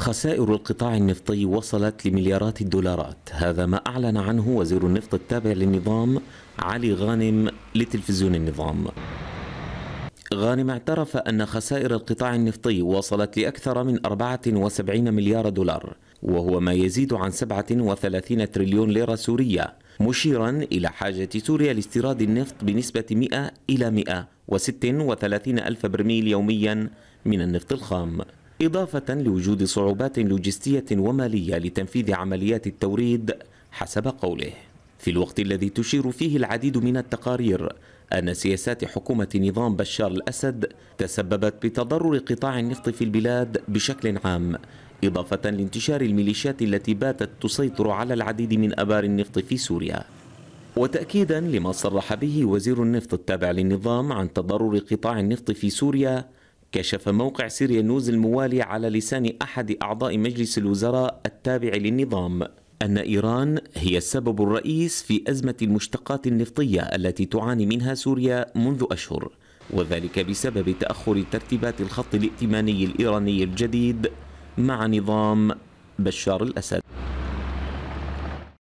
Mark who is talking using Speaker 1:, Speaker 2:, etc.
Speaker 1: خسائر القطاع النفطي وصلت لمليارات الدولارات هذا ما أعلن عنه وزير النفط التابع للنظام علي غانم لتلفزيون النظام غانم اعترف أن خسائر القطاع النفطي وصلت لأكثر من 74 مليار دولار وهو ما يزيد عن 37 تريليون ليرة سورية مشيرا إلى حاجة سوريا لاستيراد النفط بنسبة 100 إلى 136 ألف برميل يوميا من النفط الخام إضافة لوجود صعوبات لوجستية ومالية لتنفيذ عمليات التوريد حسب قوله في الوقت الذي تشير فيه العديد من التقارير أن سياسات حكومة نظام بشار الأسد تسببت بتضرر قطاع النفط في البلاد بشكل عام إضافة لانتشار الميليشيات التي باتت تسيطر على العديد من أبار النفط في سوريا وتأكيدا لما صرح به وزير النفط التابع للنظام عن تضرر قطاع النفط في سوريا كشف موقع سيريا نيوز الموالي على لسان أحد أعضاء مجلس الوزراء التابع للنظام أن إيران هي السبب الرئيس في أزمة المشتقات النفطية التي تعاني منها سوريا منذ أشهر وذلك بسبب تأخر ترتيبات الخط الائتماني الإيراني الجديد مع نظام بشار الأسد